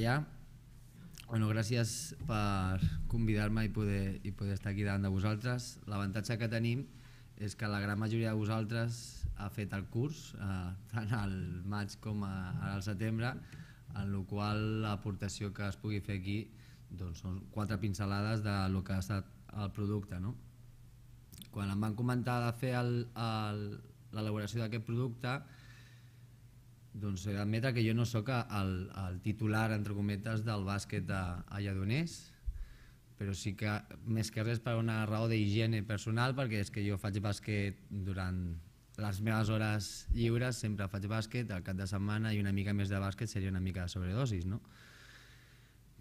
Ja. Bueno, gràcies per convidar-me i poder, i poder estar aquí davant de vosaltres. L'avantatge que tenim és que la gran majoria de vosaltres ha fet el curs, eh, tant al maig com a, al setembre, en la qual l'aportació que es pugui fer aquí doncs són quatre pinzelades de lo que ha estat el producte. No? Quan em van comentar de fer l'elaboració d'aquest producte, doncs he eh, d'admetre que jo no sóc el, el titular, entre cometes, del bàsquet a, a Lledoners, però sí que més que res per una raó d'higiene personal, perquè és que jo faig bàsquet durant les meves hores lliures, sempre faig bàsquet, al cap de setmana i una mica més de bàsquet seria una mica de sobredosis, no?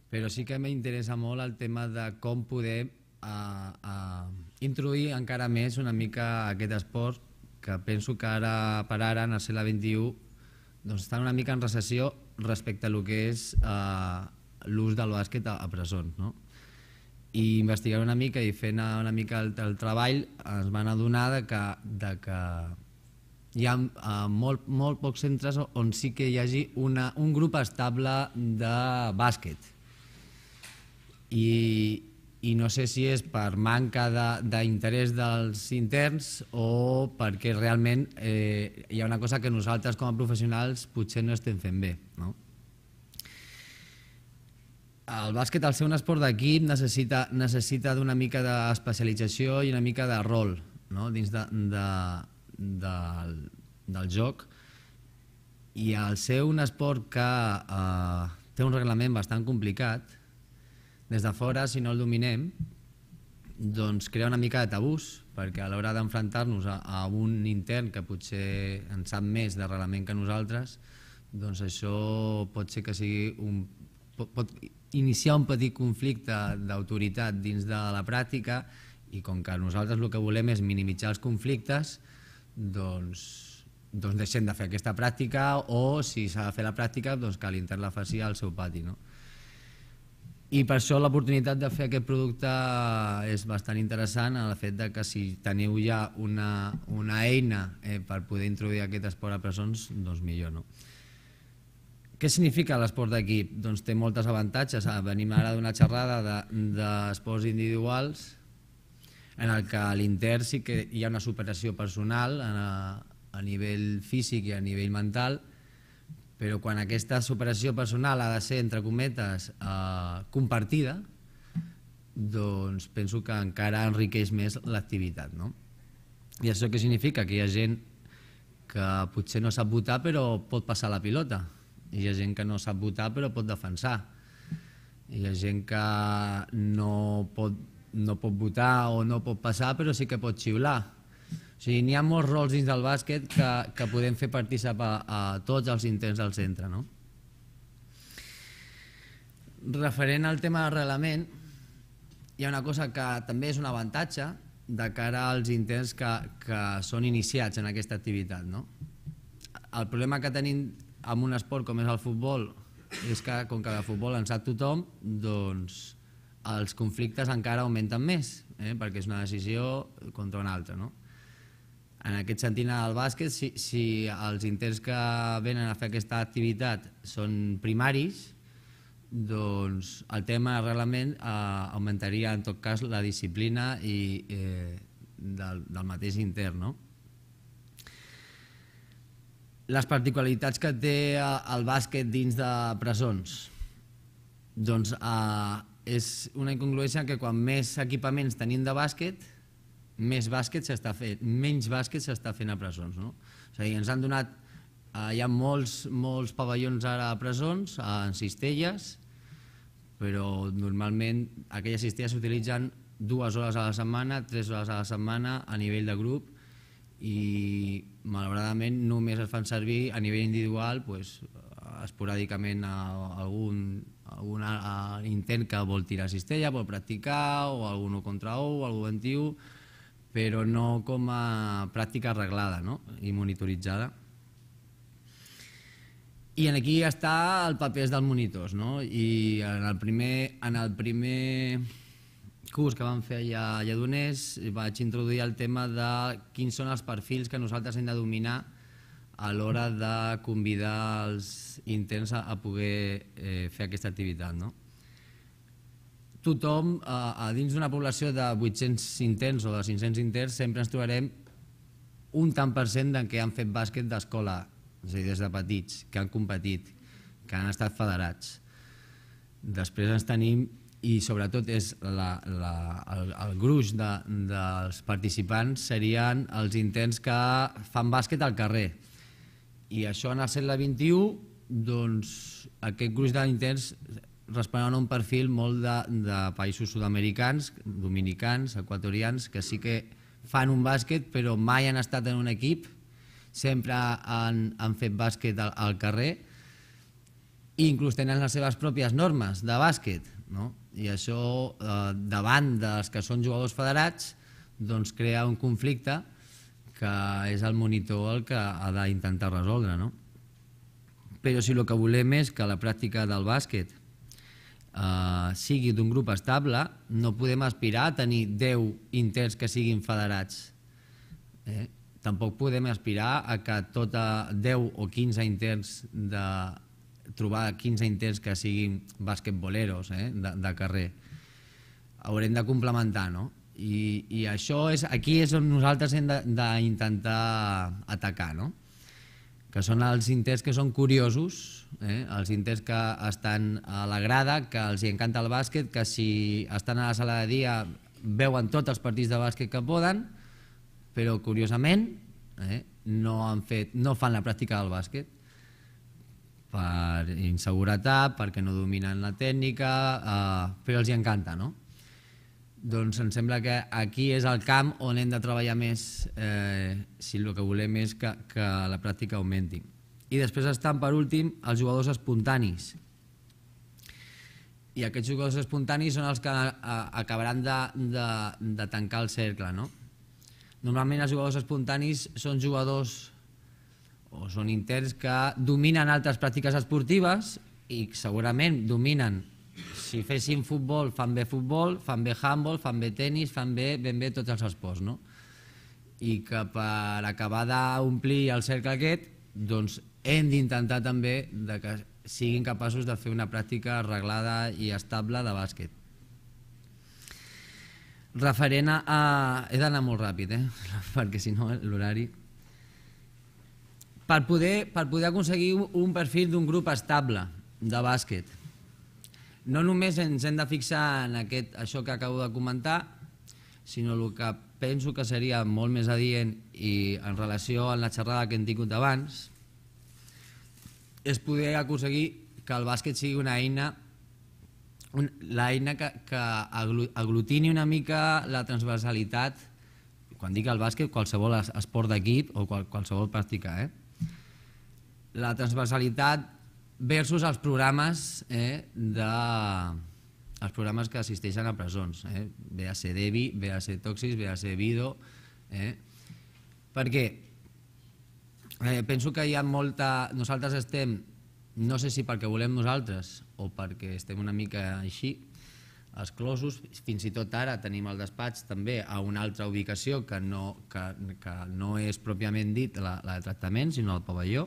Però sí que m'interessa molt el tema de com poder a, a introduir encara més una mica aquest esport que penso que ara per ara, en el segle XXI, doncs estan una mica en recessió respecte a lo que és eh, l'ús del bàsquet a, a presons. No? I investigant una mica i fent eh, una mica el, el treball ens van adonar de que, de que hi ha eh, molt, molt pocs centres on sí que hi hagi una, un grup estable de bàsquet. I, i no sé si és per manca d'interès de, dels interns o perquè realment eh, hi ha una cosa que nosaltres com a professionals potser no estem fent bé. No? El bàsquet, al ser un esport d'equip, necessita, necessita d'una mica d'especialització i una mica de rol no? dins de, de, del, del joc. I al ser un esport que eh, té un reglament bastant complicat, des de fora, si no el dominem, doncs crea una mica de tabús, perquè a l'hora d'enfrontar-nos a, a un intern que potser en sap més reglament que nosaltres, doncs això pot ser que sigui un... pot, pot iniciar un petit conflicte d'autoritat dins de la pràctica i com que nosaltres el que volem és minimitzar els conflictes, doncs, doncs deixem de fer aquesta pràctica o si s'ha de fer la pràctica doncs que l'intern la faci al seu pati. No? I per això l'oportunitat de fer aquest producte és bastant interessant, el fet de que si teniu ja una, una eina eh, per poder introduir aquest esport a presons, doncs millor no. Què significa l'esport d'equip? Doncs té moltes avantatges. Ah, venim ara d'una xerrada d'esports de, individuals en el que a l'intern sí que hi ha una superació personal a, a nivell físic i a nivell mental però quan aquesta superació personal ha de ser, entre cometes, eh, compartida, doncs penso que encara enriqueix més l'activitat. No? I això què significa? Que hi ha gent que potser no sap votar però pot passar la pilota. Hi ha gent que no sap votar però pot defensar. Hi ha gent que no pot, no pot votar o no pot passar però sí que pot xiular o sigui, n'hi ha molts rols dins del bàsquet que, que podem fer participar a, tots els intents del centre. No? Referent al tema del reglament hi ha una cosa que també és un avantatge de cara als intents que, que són iniciats en aquesta activitat. No? El problema que tenim amb un esport com és el futbol és que com que el futbol en sap tothom, doncs els conflictes encara augmenten més, eh? perquè és una decisió contra una altra. No? En aquest sentit, en el bàsquet, si, si els interns que venen a fer aquesta activitat són primaris, doncs el tema de reglament eh, augmentaria en tot cas la disciplina i, eh, del, del mateix intern. No? Les particularitats que té eh, el bàsquet dins de presons. Doncs eh, és una incongruència que quan més equipaments tenim de bàsquet, més bàsquet s'està fent, menys bàsquet s'està fent a presons. No? És a dir, ens han donat, eh, hi ha molts, molts pavellons ara a presons, en cistelles, però normalment aquelles cistelles s'utilitzen dues hores a la setmana, tres hores a la setmana a nivell de grup i malauradament només es fan servir a nivell individual pues, esporàdicament a, a algun, a algun a, intent que vol tirar cistella, vol practicar o algun contra o algun 21 però no com a pràctica arreglada no? i monitoritzada. I en aquí està el paper dels monitors, no? I en el primer, en el primer curs que vam fer allà a Lledoners vaig introduir el tema de quins són els perfils que nosaltres hem de dominar a l'hora de convidar els interns a poder eh, fer aquesta activitat, no? tothom, a, a dins d'una població de 800 interns o de 500 interns, sempre ens trobarem un tant per cent que han fet bàsquet d'escola, és a dir, des de petits, que han competit, que han estat federats. Després ens tenim, i sobretot és la, la, el, el gruix de, dels participants serien els interns que fan bàsquet al carrer. I això en el segle XXI, doncs, aquest gruix d'interns responen a un perfil molt de, de països sud-americans, dominicans, equatorians, que sí que fan un bàsquet però mai han estat en un equip, sempre han, han fet bàsquet al, al carrer i inclús tenen les seves pròpies normes de bàsquet. No? I això, eh, davant dels que són jugadors federats, doncs crea un conflicte que és el monitor el que ha d'intentar resoldre. No? Però si el que volem és que la pràctica del bàsquet eh, sigui d'un grup estable, no podem aspirar a tenir 10 interns que siguin federats. Eh? Tampoc podem aspirar a que tota 10 o 15 interns de trobar 15 interns que siguin basquetboleros eh, de, de carrer. Haurem de complementar, no? I, i això és, aquí és on nosaltres hem d'intentar atacar, no? que són els interns que són curiosos, eh? els interns que estan a la grada, que els hi encanta el bàsquet, que si estan a la sala de dia veuen tots els partits de bàsquet que poden, però curiosament eh? no, han fet, no fan la pràctica del bàsquet per inseguretat, perquè no dominen la tècnica, eh, però els hi encanta, no? doncs em sembla que aquí és el camp on hem de treballar més eh, si el que volem és que, que la pràctica augmenti. I després estan, per últim, els jugadors espontanis. I aquests jugadors espontanis són els que a, eh, acabaran de, de, de tancar el cercle. No? Normalment els jugadors espontanis són jugadors o són interns que dominen altres pràctiques esportives i segurament dominen si fessin futbol, fan bé futbol, fan bé handball, fan bé tennis, fan bé ben bé tots els esports, no? I que per acabar d'omplir el cercle aquest, doncs hem d'intentar també de que siguin capaços de fer una pràctica arreglada i estable de bàsquet. Referent a... He d'anar molt ràpid, eh? perquè si no l'horari... Per poder, per poder aconseguir un perfil d'un grup estable de bàsquet, no només ens hem de fixar en aquest, això que acabo de comentar, sinó el que penso que seria molt més adient i en relació amb la xerrada que hem tingut abans, és poder aconseguir que el bàsquet sigui una eina l'eina que, que aglutini una mica la transversalitat quan dic el bàsquet, qualsevol esport d'equip o qual, qualsevol pràctica, eh? la transversalitat versus els programes eh, de els programes que assisteixen a presons, eh? ve a ser Devi, ve a ser Toxis, ve a ser Vido, eh? perquè eh, penso que hi ha molta... Nosaltres estem, no sé si perquè volem nosaltres o perquè estem una mica així, els closos, fins i tot ara tenim el despatx també a una altra ubicació que no, que, que no és pròpiament dit la, la de tractament, sinó el pavelló,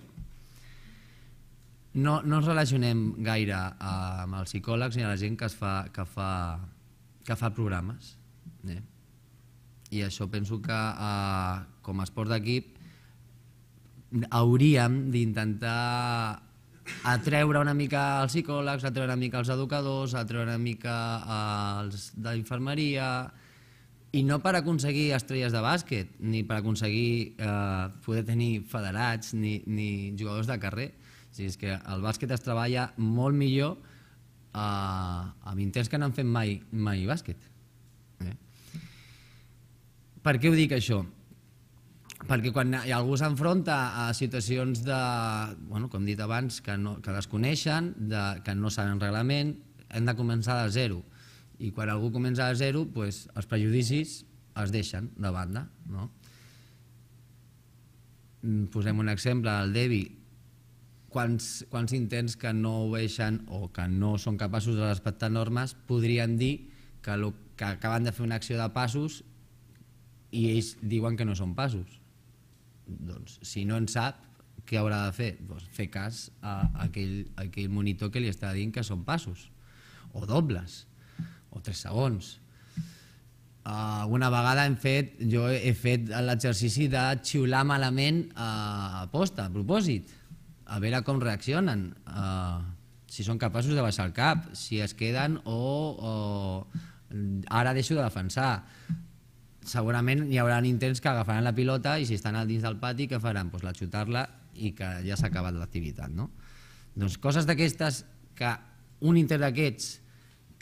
no, no ens relacionem gaire eh, amb els psicòlegs ni a la gent que, es fa, que, fa, que fa programes. Eh? I això penso que eh, com a esport d'equip hauríem d'intentar atreure una mica els psicòlegs, atreure una mica els educadors, atreure una mica eh, els d'infermeria, i no per aconseguir estrelles de bàsquet, ni per aconseguir eh, poder tenir federats, ni, ni jugadors de carrer, o sigui, és que el bàsquet es treballa molt millor a, eh, amb intents que no han fet mai, mai bàsquet. Eh? Per què ho dic, això? Perquè quan algú s'enfronta a situacions de, bueno, com dit abans, que, no, que desconeixen, de, que no saben reglament, hem de començar de zero. I quan algú comença de zero, pues, els prejudicis es deixen de banda. No? Mm, posem un exemple, el Devi quants, quants intents que no obeixen o que no són capaços de respectar normes podrien dir que, lo, que acaben de fer una acció de passos i ells diuen que no són passos. Doncs, si no en sap, què haurà de fer? Doncs fer cas a aquell, a aquell monitor que li està dient que són passos, o dobles, o tres segons. Uh, una vegada hem fet, jo he fet l'exercici de xiular malament a posta, a propòsit a veure com reaccionen, uh, si són capaços de baixar el cap, si es queden o, o ara deixo de defensar. Segurament hi haurà intents que agafaran la pilota i si estan al dins del pati que faran? Pues la xutar-la i que ja s'ha acabat l'activitat. No? Doncs coses d'aquestes que un inter d'aquests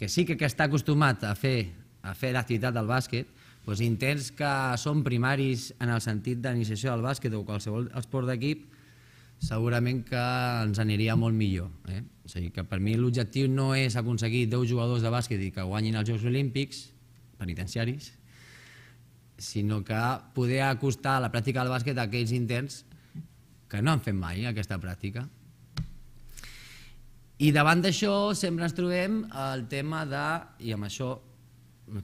que sí que, que està acostumat a fer a fer l'activitat del bàsquet, doncs intents que són primaris en el sentit d'iniciació del bàsquet o qualsevol esport d'equip, segurament que ens aniria molt millor. Eh? O sigui, que per mi l'objectiu no és aconseguir 10 jugadors de bàsquet i que guanyin els Jocs Olímpics penitenciaris, sinó que poder acostar la pràctica del bàsquet a aquells interns que no han fet mai aquesta pràctica. I davant d'això sempre ens trobem el tema de, i amb això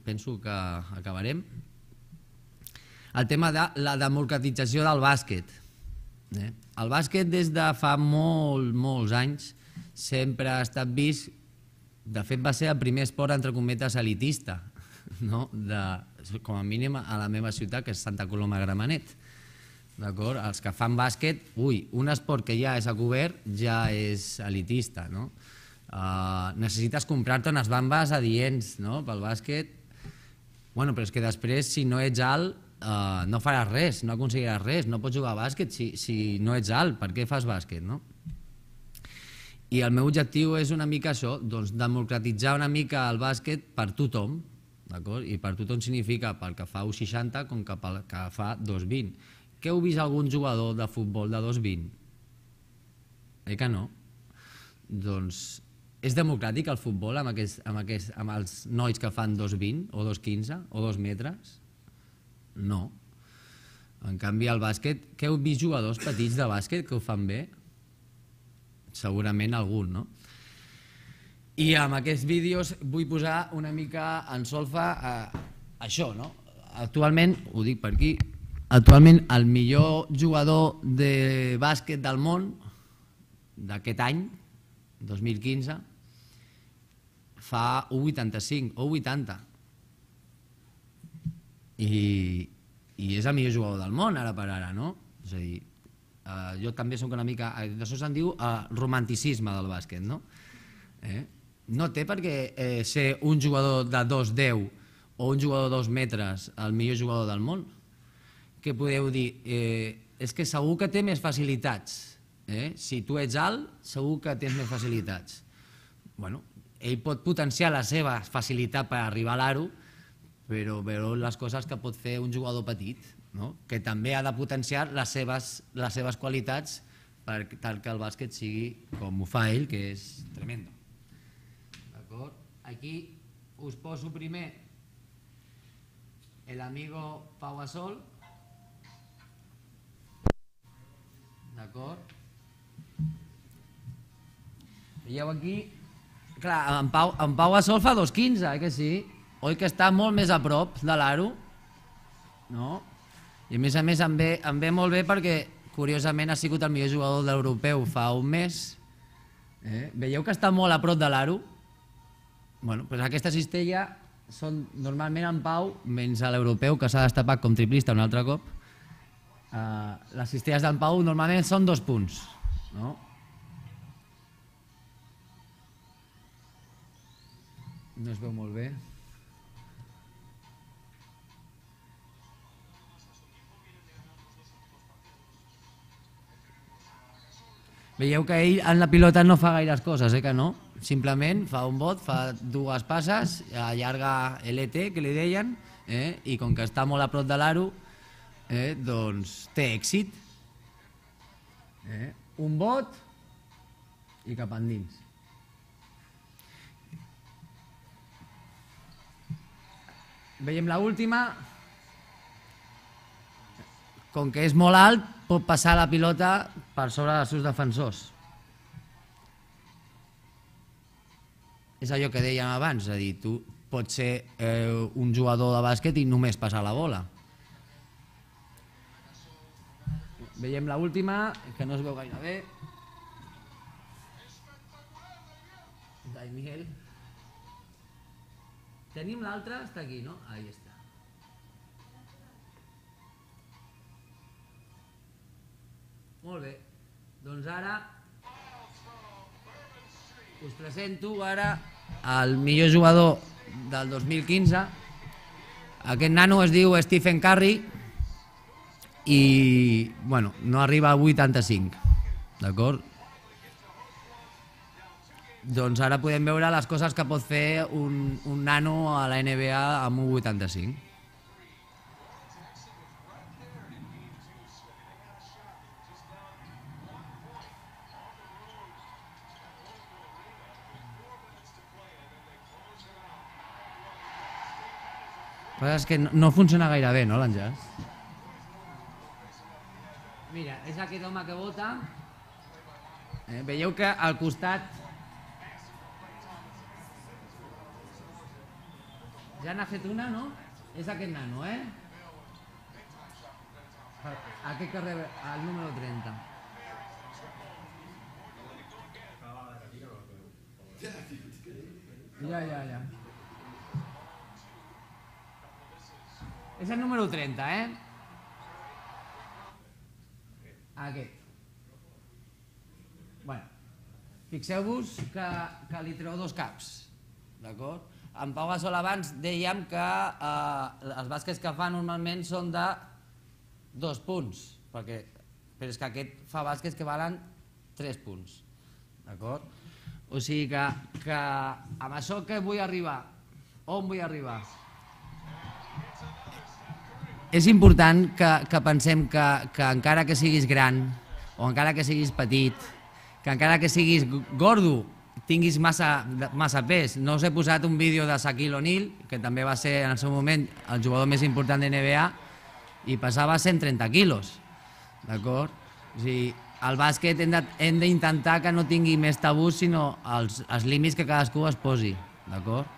penso que acabarem, el tema de la democratització del bàsquet. Eh? El bàsquet des de fa molt, molts anys sempre ha estat vist, de fet va ser el primer esport entre cometes elitista, no? de, com a mínim a la meva ciutat, que és Santa Coloma Gramenet. D'acord? Els que fan bàsquet, ui, un esport que ja és a cobert ja és elitista, no? Uh, necessites comprar-te unes bambes adients no? pel bàsquet, bueno, però és que després, si no ets alt, uh, no faràs res, no aconseguiràs res, no pots jugar a bàsquet si, si no ets alt, per què fas bàsquet, no? I el meu objectiu és una mica això, doncs democratitzar una mica el bàsquet per tothom, d'acord? I per tothom significa pel que fa 60 com que pel que fa 2,20. Què heu vist algun jugador de futbol de 2,20? Eh que no? Doncs és democràtic el futbol amb, aquests, amb, aquests, amb els nois que fan 2,20 o 2,15 o 2 metres? No. En canvi, el bàsquet, que heu vist jugadors petits de bàsquet que ho fan bé? Segurament algun, no? I amb aquests vídeos vull posar una mica en solfa a eh, això, no? Actualment, ho dic per aquí, actualment el millor jugador de bàsquet del món d'aquest any, 2015, fa 1,85 o 80. I, i és el millor jugador del món ara per ara, no? És a dir, eh, jo també sóc una mica, eh, d'això se'n diu eh, romanticisme del bàsquet, no? Eh? No té perquè eh, ser un jugador de 2-10 o un jugador de 2 metres el millor jugador del món, que podeu dir, eh, és que segur que té més facilitats, eh? si tu ets alt segur que tens més facilitats. Bueno, ell pot potenciar la seva facilitat per arribar a l'aro, però veure les coses que pot fer un jugador petit, no? que també ha de potenciar les seves, les seves qualitats per tal que el bàsquet sigui com ho fa ell, que és tremendo. D'acord? Aquí us poso primer el amigo Pau Asol. D'acord? Veieu aquí... Clar, en Pau, en Pau Asol fa 2.15, eh que sí? oi que està molt més a prop de l'aro? No? I a més a més em ve, em ve molt bé perquè curiosament ha sigut el millor jugador de l'europeu fa un mes. Eh? Veieu que està molt a prop de l'aro? Bueno, doncs aquesta cistella són normalment en pau, menys a l'europeu, que s'ha destapat com triplista un altre cop. Uh, les cistelles d'en Pau normalment són dos punts. No? No es veu molt bé. Veieu que ell en la pilota no fa gaires coses, eh, que no? Simplement fa un bot, fa dues passes, allarga l'ET, que li deien, eh, i com que està molt a prop de l'aro, eh, doncs té èxit. Eh, un bot i cap endins. Veiem la última. Com que és molt alt, pot passar la pilota per sobre dels seus defensors. És allò que dèiem abans, és a dir, tu pots ser eh, un jugador de bàsquet i només passar la bola. Veiem la última, que no es veu gaire bé. Dai Tenim l'altra, està aquí, no? Ahí està. Molt bé. Doncs ara us presento ara el millor jugador del 2015. Aquest nano es diu Stephen Curry i bueno, no arriba a 85. D'acord? Doncs ara podem veure les coses que pot fer un, un nano a la NBA amb un 85. Però és que no, no funciona gaire bé, no, l'Àngels? Mira, és aquest home que vota. Eh, veieu que al costat Ja n'ha fet una, no? És aquest nano, eh? Aquest carrer, el número 30. Ja, ja, ja. És el número 30, eh? Aquest. Bueno, fixeu-vos que, que li treu dos caps, d'acord? En Pau Gasol abans dèiem que eh, els bàsquets que fa normalment són de dos punts, perquè, però és que aquest fa bàsquets que valen tres punts, d'acord? O sigui que, que amb això que vull arribar, on vull arribar? és important que, que pensem que, que encara que siguis gran o encara que siguis petit, que encara que siguis gordo, tinguis massa, massa pes. No us he posat un vídeo de Saquil O'Neal, que també va ser en el seu moment el jugador més important de NBA, i pesava 130 quilos, d'acord? O sigui, al bàsquet hem d'intentar que no tingui més tabús, sinó els, els límits que cadascú es posi, d'acord?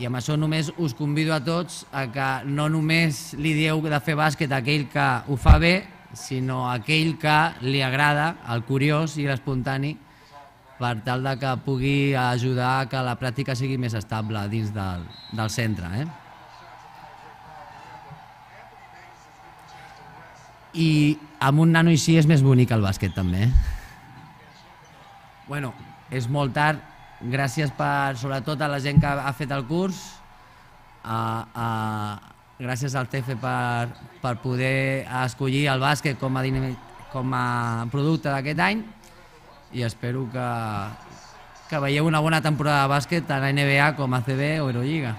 I amb això només us convido a tots a que no només li dieu de fer bàsquet a aquell que ho fa bé, sinó a aquell que li agrada, el curiós i l'espontani, per tal de que pugui ajudar que la pràctica sigui més estable dins del, del centre. Eh? I amb un nano així és més bonic el bàsquet també. Eh? Bueno, és molt tard, Gràcies per, sobretot, a la gent que ha fet el curs, a, a, gràcies al TF per, per poder escollir el bàsquet com a, com a producte d'aquest any i espero que, que veieu una bona temporada de bàsquet tant a NBA com a CB o Eurolliga.